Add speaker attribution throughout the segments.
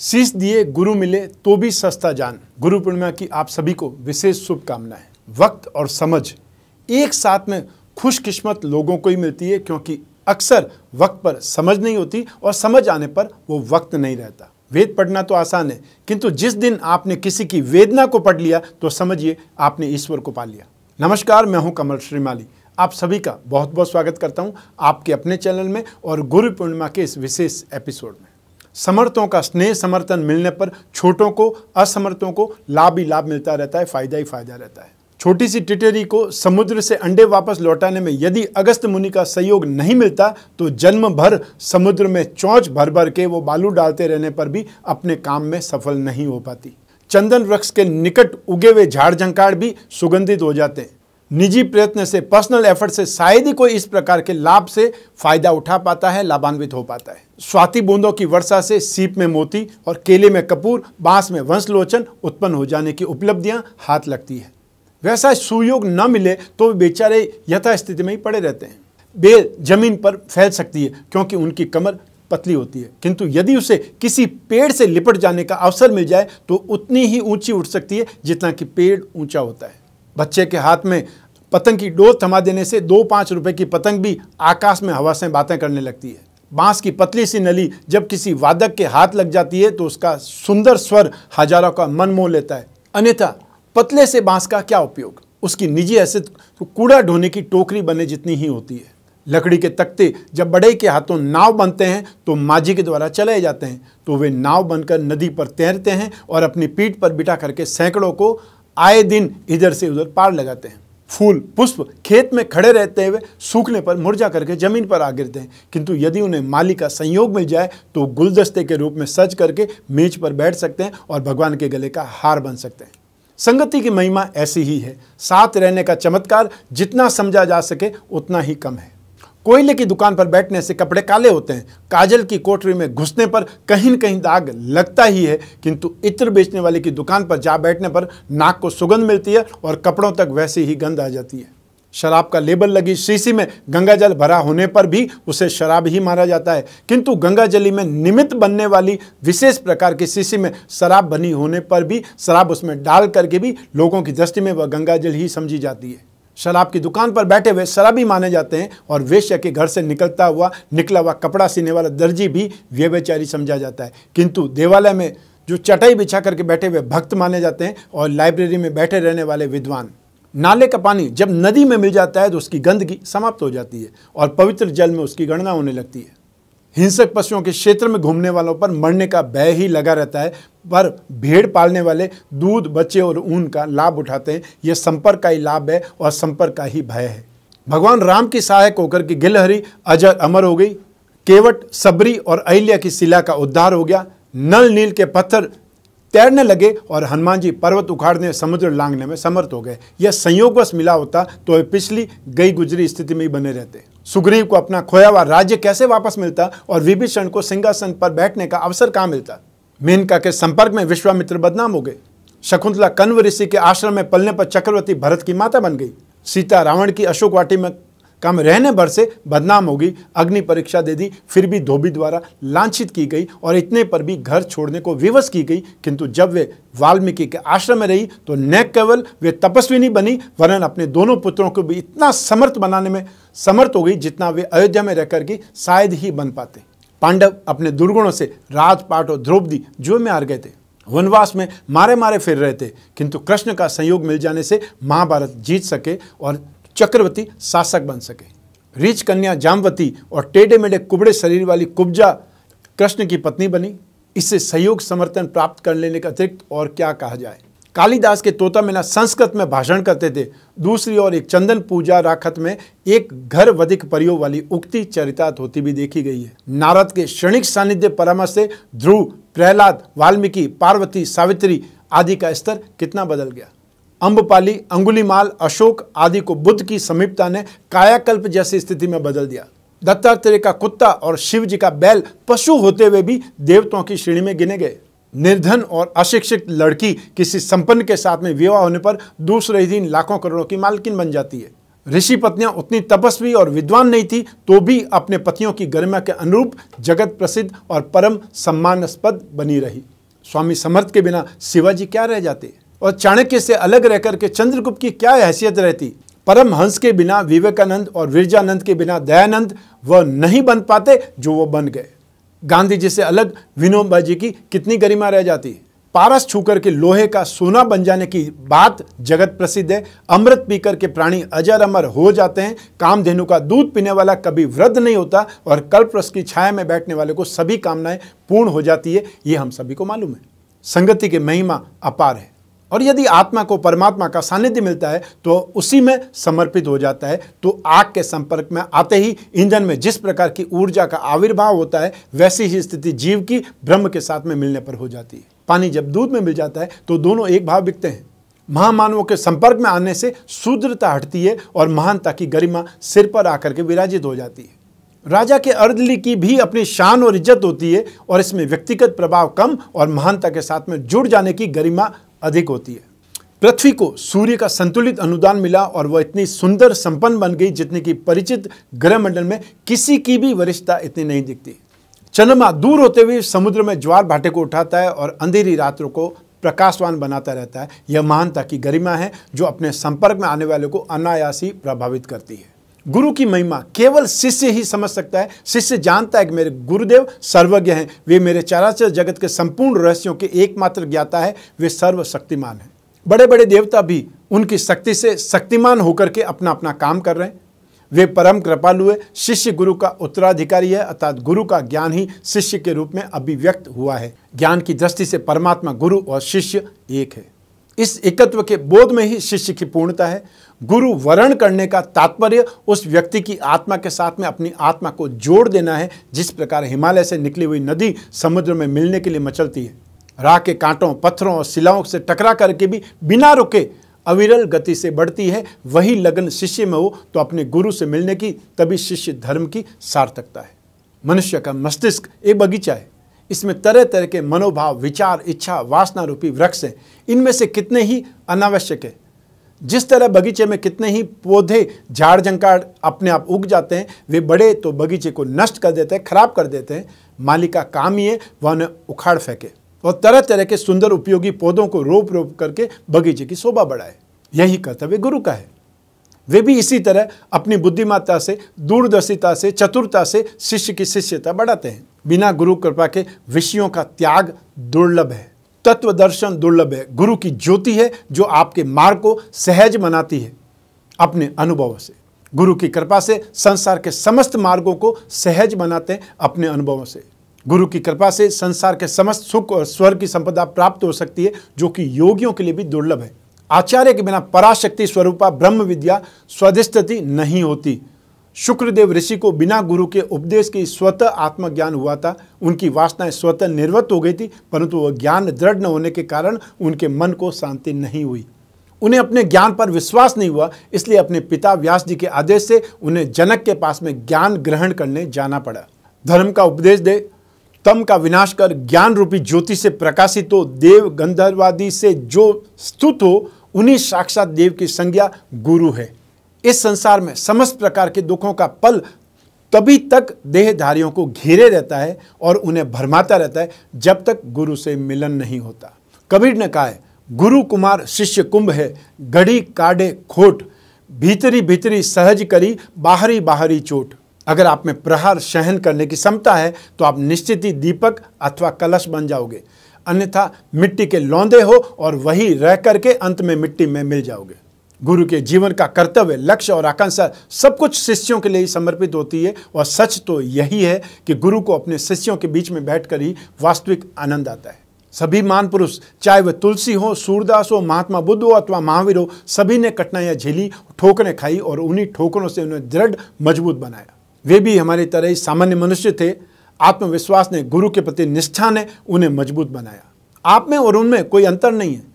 Speaker 1: शीश दिए गुरु मिले तो भी सस्ता जान गुरु पूर्णिमा की आप सभी को विशेष शुभकामनाएं वक्त और समझ एक साथ में खुशकिस्मत लोगों को ही मिलती है क्योंकि अक्सर वक्त पर समझ नहीं होती और समझ आने पर वो वक्त नहीं रहता वेद पढ़ना तो आसान है किंतु जिस दिन आपने किसी की वेदना को पढ़ लिया तो समझिए आपने ईश्वर को पा लिया नमस्कार मैं हूं कमल श्रीमाली आप सभी का बहुत बहुत स्वागत करता हूं आपके अपने चैनल में और गुरु पूर्णिमा के इस विशेष एपिसोड में समर्थों का स्नेह समर्थन मिलने पर छोटों को असमर्थों को लाभ ही लाभ मिलता रहता है फायदा ही फायदा रहता है छोटी सी टिटेरी को समुद्र से अंडे वापस लौटाने में यदि अगस्त मुनि का सहयोग नहीं मिलता तो जन्म भर समुद्र में चौंच भर भर के वो बालू डालते रहने पर भी अपने काम में सफल नहीं हो पाती चंदन वृक्ष के निकट उगे हुए झाड़ झंकार भी सुगंधित हो जाते हैं निजी प्रयत्न से पर्सनल एफर्ट से शायद ही कोई इस प्रकार के लाभ से फायदा उठा पाता है लाभान्वित हो पाता है स्वाति बूंदों की वर्षा से सीप में मोती और केले में कपूर बांस में वंशलोचन उत्पन्न हो जाने की उपलब्धियां हाथ लगती है वैसा सुयोग न मिले तो बेचारे यथास्थिति में ही पड़े रहते हैं बेल जमीन पर फैल सकती है क्योंकि उनकी कमर पतली होती है किंतु यदि उसे किसी पेड़ से लिपट जाने का अवसर मिल जाए तो उतनी ही ऊंची उठ सकती है जितना कि पेड़ ऊंचा होता है बच्चे के हाथ में पतंग की डोर थमा देने से दो पाँच रुपए की पतंग भी आकाश में हवा से बातें करने लगती है बांस की पतली सी नली जब किसी वादक के हाथ लग जाती है तो उसका सुंदर स्वर हजारों का मन मोह लेता है अन्यथा पतले से बांस का क्या उपयोग उसकी निजी हैसियत तो कूड़ा ढोने की टोकरी बने जितनी ही होती है लकड़ी के तख्ते जब बड़े के हाथों नाव बनते हैं तो माझी के द्वारा चलाए जाते हैं तो वे नाव बनकर नदी पर तैरते हैं और अपनी पीठ पर बिठा करके सैकड़ों को आए दिन इधर से उधर पार लगाते हैं फूल पुष्प खेत में खड़े रहते हुए सूखने पर मुरझा करके ज़मीन पर आ गिरते हैं किंतु यदि उन्हें माली का संयोग मिल जाए तो गुलदस्ते के रूप में सज करके मेज पर बैठ सकते हैं और भगवान के गले का हार बन सकते हैं संगति की महिमा ऐसी ही है साथ रहने का चमत्कार जितना समझा जा सके उतना ही कम है कोयले की दुकान पर बैठने से कपड़े काले होते हैं काजल की कोठरी में घुसने पर कहीं न कहीं दाग लगता ही है किंतु इत्र बेचने वाले की दुकान पर जा बैठने पर नाक को सुगंध मिलती है और कपड़ों तक वैसे ही गंध आ जाती है शराब का लेबल लगी शीशी में गंगाजल भरा होने पर भी उसे शराब ही मारा जाता है किंतु गंगाजली में निमित्त बनने वाली विशेष प्रकार की शीशी में शराब बनी होने पर भी शराब उसमें डाल करके भी लोगों की दृष्टि में वह गंगाजल ही समझी जाती है शराब की दुकान पर बैठे हुए शराबी माने जाते हैं और वेश्य के घर से निकलता हुआ निकला हुआ कपड़ा सीने वाला दर्जी भी व्यवचारी समझा जाता है किंतु देवालय में जो चटाई बिछा करके बैठे हुए भक्त माने जाते हैं और लाइब्रेरी में बैठे रहने वाले विद्वान नाले का पानी जब नदी में मिल जाता है तो उसकी गंदगी समाप्त हो जाती है और पवित्र जल में उसकी गणना होने लगती है हिंसक पशुओं के क्षेत्र में घूमने वालों पर मरने का भय ही लगा रहता है पर भेड़ पालने वाले दूध बच्चे और ऊन का लाभ उठाते हैं यह संपर्क का ही लाभ है और संपर्क का ही भय है भगवान राम की सहायक होकर की गिलहरी अजर अमर हो गई केवट सबरी और अहिल्या की शिला का उद्धार हो गया नल नील के पत्थर तैरने लगे और हनुमान जी पर्वत उखाड़ने समुद्र लांगने में समर्थ हो गए यह संयोगवश मिला होता तो वे पिछली गई गुजरी स्थिति में ही बने रहते सुग्रीव को अपना खोया हुआ राज्य कैसे वापस मिलता और विभीषण को सिंहासन पर बैठने का अवसर कहाँ मिलता मेनका के संपर्क में विश्वामित्र बदनाम हो गए शकुंतला कन्व ऋषि के आश्रम में पलने पर चक्रवर्ती भरत की माता बन गई सीता रावण की अशोक वाटी में कम रहने भर से बदनाम हो गई अग्नि परीक्षा दे दी फिर भी धोबी द्वारा लांछित की गई और इतने पर भी घर छोड़ने को विवश की गई किंतु जब वे वाल्मीकि के आश्रम में रही तो न केवल वे तपस्विनी बनी वरन अपने दोनों पुत्रों को भी इतना समर्थ बनाने में समर्थ हो गई जितना वे अयोध्या में रहकर के शायद ही बन पाते पांडव अपने दुर्गुणों से राजपाट और द्रौपदी जो में हार गए थे वनवास में मारे मारे फिर रहे थे किंतु कृष्ण का संयोग मिल जाने से महाभारत जीत सके और चक्रवर्ती शासक बन सके रिच कन्या जामवती और टेढ़े मेढ़े कुबड़े शरीर वाली कुब्जा कृष्ण की पत्नी बनी इससे सहयोग समर्थन प्राप्त कर लेने के अतिरिक्त और क्या कहा जाए कालिदास के तोता मीना संस्कृत में भाषण करते थे दूसरी ओर एक चंदन पूजा राखत में एक घर वधिक परियों वाली उक्ति चरितार्थ होती भी देखी गई है नारद के क्षणिक सानिध्य परामर्श से ध्रुव प्रहलाद वाल्मीकि पार्वती सावित्री आदि का स्तर कितना बदल गया अम्बपाली अंगुलीमाल अशोक आदि को बुद्ध की समीपता ने कायाकल्प जैसी स्थिति में बदल दिया दत्तात्रेय का कुत्ता और शिव जी का बैल पशु होते हुए भी देवताओं की श्रेणी में गिने गए निर्धन और अशिक्षित लड़की किसी संपन्न के साथ में विवाह होने पर दूसरे ही दिन लाखों करोड़ों की मालकिन बन जाती है ऋषि पत्नियां उतनी तपस्वी और विद्वान नहीं थी तो भी अपने पतियों की गरिमा के अनुरूप जगत प्रसिद्ध और परम सम्मानस्पद बनी रही स्वामी समर्थ के बिना शिवाजी क्या रह जाते और चाणक्य से अलग रहकर के चंद्रगुप्त की क्या हैसियत रहती परम हंस के बिना विवेकानंद और विरजानंद के बिना दयानंद वह नहीं बन पाते जो वो बन गए गांधी जी से अलग विनोबा जी की कितनी गरिमा रह जाती पारस छूकर के लोहे का सोना बन जाने की बात जगत प्रसिद्ध है अमृत पीकर के प्राणी अजर अमर हो जाते हैं कामधेनु का दूध पीने वाला कभी वृद्ध नहीं होता और कल्प रस की छाया में बैठने वाले को सभी कामनाएं पूर्ण हो जाती है ये हम सभी को मालूम है संगति की महिमा अपार है और यदि आत्मा को परमात्मा का सानिध्य मिलता है तो उसी में समर्पित हो जाता है तो आग के संपर्क में आते ही ईंधन में जिस प्रकार की ऊर्जा का आविर्भाव होता है वैसी ही स्थिति जीव की ब्रह्म के साथ में मिलने पर हो जाती है पानी जब दूध में मिल जाता है तो दोनों एक भाव बिकते हैं महामानवों के संपर्क में आने से शूद्रता हटती है और महानता की गरिमा सिर पर आकर के विराजित हो जाती है राजा के अर्दली की भी अपनी शान और इज्जत होती है और इसमें व्यक्तिगत प्रभाव कम और महानता के साथ में जुड़ जाने की गरिमा अधिक होती है पृथ्वी को सूर्य का संतुलित अनुदान मिला और वह इतनी सुंदर संपन्न बन गई जितनी कि परिचित ग्रह मंडल में किसी की भी वरिष्ठता इतनी नहीं दिखती चंद्रमा दूर होते हुए समुद्र में ज्वार भाटे को उठाता है और अंधेरी रात्रों को प्रकाशवान बनाता रहता है यह महानता की गरिमा है जो अपने संपर्क में आने वाले को अनायासी प्रभावित करती है गुरु की महिमा केवल शिष्य ही समझ सकता है शिष्य जानता है कि मेरे गुरुदेव सर्वज्ञ हैं वे मेरे चराचर जगत के संपूर्ण रहस्यों के एकमात्र ज्ञाता है वे सर्वशक्तिमान हैं बड़े बड़े देवता भी उनकी शक्ति से शक्तिमान होकर के अपना अपना काम कर रहे हैं वे परम कृपालु है शिष्य गुरु का उत्तराधिकारी है अर्थात गुरु का ज्ञान ही शिष्य के रूप में अभिव्यक्त हुआ है ज्ञान की दृष्टि से परमात्मा गुरु और शिष्य एक है इस एकत्व के बोध में ही शिष्य की पूर्णता है गुरु वरण करने का तात्पर्य उस व्यक्ति की आत्मा के साथ में अपनी आत्मा को जोड़ देना है जिस प्रकार हिमालय से निकली हुई नदी समुद्र में मिलने के लिए मचलती है राह के कांटों पत्थरों और शिलाओं से टकरा करके भी बिना रुके अविरल गति से बढ़ती है वही लगन शिष्य में हो तो अपने गुरु से मिलने की तभी शिष्य धर्म की सार्थकता है मनुष्य का मस्तिष्क एक बगीचा है इसमें तरह तरह के मनोभाव विचार इच्छा वासना रूपी वृक्ष हैं इनमें से कितने ही अनावश्यक है जिस तरह बगीचे में कितने ही पौधे झाड़ झंकार अपने आप उग जाते हैं वे बड़े तो बगीचे को नष्ट कर देते हैं खराब कर देते हैं मालिक का काम ही है वह उन्हें उखाड़ फेंके और तरह तरह के सुंदर उपयोगी पौधों को रोप रोप करके बगीचे की शोभा बढ़ाए यही कर्तव्य गुरु का है वे भी इसी तरह अपनी बुद्धिमत्ता से दूरदर्शिता से चतुरता से शिष्य की शिष्यता बढ़ाते हैं बिना गुरु कृपा के विषयों का त्याग दुर्लभ है तत्व दर्शन दुर्लभ है गुरु की ज्योति है जो आपके मार्ग को सहज बनाती है अपने अनुभव से गुरु की कृपा से संसार के समस्त मार्गों को सहज बनाते हैं अपने अनुभवों से गुरु की कृपा से संसार के समस्त सुख और स्वर की संपदा प्राप्त हो सकती है जो कि योगियों के लिए भी दुर्लभ है आचार्य के बिना पराशक्ति स्वरूपा ब्रह्म विद्या स्वधिष्ठति नहीं होती शुक्रदेव ऋषि को बिना गुरु के उपदेश के स्वतः आत्मज्ञान हुआ था उनकी वासनाएं स्वतः निर्वत हो गई थी परंतु वह ज्ञान दृढ़ न होने के कारण उनके मन को शांति नहीं हुई उन्हें अपने ज्ञान पर विश्वास नहीं हुआ इसलिए अपने पिता व्यास जी के आदेश से उन्हें जनक के पास में ज्ञान ग्रहण करने जाना पड़ा धर्म का उपदेश दे तम का विनाश कर ज्ञान रूपी ज्योति से प्रकाशित हो देव गंधर्वादी से जो स्तुत हो उन्हीं साक्षात देव की संज्ञा गुरु है इस संसार में समस्त प्रकार के दुखों का पल तभी तक देहधारियों को घेरे रहता है और उन्हें भरमाता रहता है जब तक गुरु से मिलन नहीं होता कबीर ने कहा है गुरु कुमार शिष्य कुंभ है गढ़ी काढ़े खोट भीतरी भीतरी सहज करी बाहरी बाहरी चोट अगर आप में प्रहार सहन करने की क्षमता है तो आप निश्चित ही दीपक अथवा कलश बन जाओगे अन्यथा मिट्टी के लौंदे हो और वही रह करके अंत में मिट्टी में मिल जाओगे गुरु के जीवन का कर्तव्य लक्ष्य और आकांक्षा सब कुछ शिष्यों के लिए समर्पित होती है और सच तो यही है कि गुरु को अपने शिष्यों के बीच में बैठकर ही वास्तविक आनंद आता है सभी मान पुरुष चाहे वह तुलसी हो सूरदास हो महात्मा बुद्ध हो अथवा महावीर हो सभी ने कठिनाइयाँ झेली ठोकरें खाई और उन्हीं ठोकरों से उन्हें दृढ़ मजबूत बनाया वे भी हमारी तरह ही सामान्य मनुष्य थे आत्मविश्वास ने गुरु के प्रति निष्ठा ने उन्हें मजबूत बनाया आप में और उनमें कोई अंतर नहीं है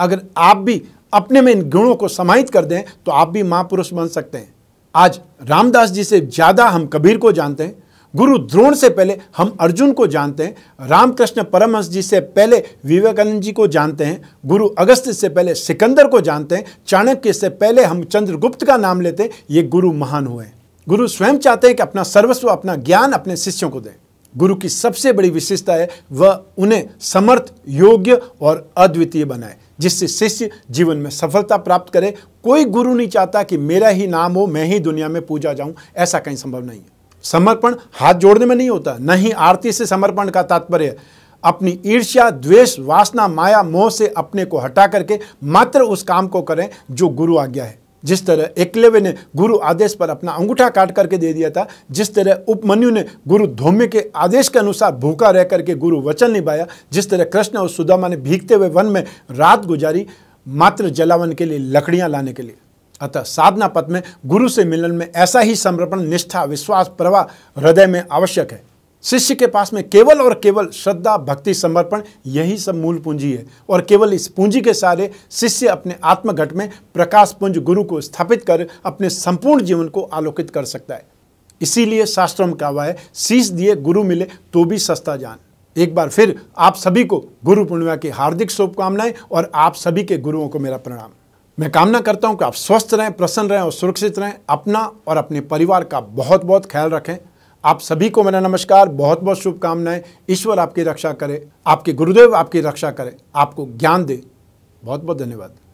Speaker 1: अगर आप भी अपने में इन गुणों को समाहित कर दें तो आप भी महापुरुष बन सकते हैं आज रामदास जी से ज़्यादा हम कबीर को जानते हैं गुरु द्रोण से पहले हम अर्जुन को जानते हैं रामकृष्ण परमहंस जी से पहले विवेकानंद जी को जानते हैं गुरु अगस्त से पहले सिकंदर को जानते हैं चाणक्य से पहले हम चंद्रगुप्त का नाम लेते हैं ये गुरु महान हुए गुरु स्वयं चाहते हैं कि अपना सर्वस्व अपना ज्ञान अपने शिष्यों को दें गुरु की सबसे बड़ी विशेषता है वह उन्हें समर्थ योग्य और अद्वितीय बनाए जिससे शिष्य जीवन में सफलता प्राप्त करे कोई गुरु नहीं चाहता कि मेरा ही नाम हो मैं ही दुनिया में पूजा जाऊं ऐसा कहीं संभव नहीं है समर्पण हाथ जोड़ने में नहीं होता न ही आरती से समर्पण का तात्पर्य अपनी ईर्ष्या द्वेष वासना माया मोह से अपने को हटा करके मात्र उस काम को करें जो गुरु आज्ञा है जिस तरह एकलव्य ने गुरु आदेश पर अपना अंगूठा काट करके दे दिया था जिस तरह उपमन्यु ने गुरु धोम्य के आदेश के अनुसार भूखा रह करके गुरु वचन निभाया जिस तरह कृष्ण और सुदामा ने भीगते हुए वन में रात गुजारी मात्र जलावन के लिए लकड़ियां लाने के लिए अतः साधना पथ में गुरु से मिलन में ऐसा ही समर्पण निष्ठा विश्वास प्रवाह हृदय में आवश्यक है शिष्य के पास में केवल और केवल श्रद्धा भक्ति समर्पण यही सब मूल पूंजी है और केवल इस पूंजी के सारे शिष्य अपने आत्मघट में प्रकाश पुंज गुरु को स्थापित कर अपने संपूर्ण जीवन को आलोकित कर सकता है इसीलिए शास्त्रों में कहा है शीश दिए गुरु मिले तो भी सस्ता जान एक बार फिर आप सभी को गुरु पूर्णिमा की हार्दिक शुभकामनाएं और आप सभी के गुरुओं को मेरा प्रणाम मैं कामना करता हूं कि आप स्वस्थ रहें प्रसन्न रहें और सुरक्षित रहें अपना और अपने परिवार का बहुत बहुत ख्याल रखें आप सभी को मेरा नमस्कार बहुत बहुत शुभकामनाएं ईश्वर आपकी रक्षा करे आपके गुरुदेव आपकी रक्षा करे आपको ज्ञान दे बहुत बहुत धन्यवाद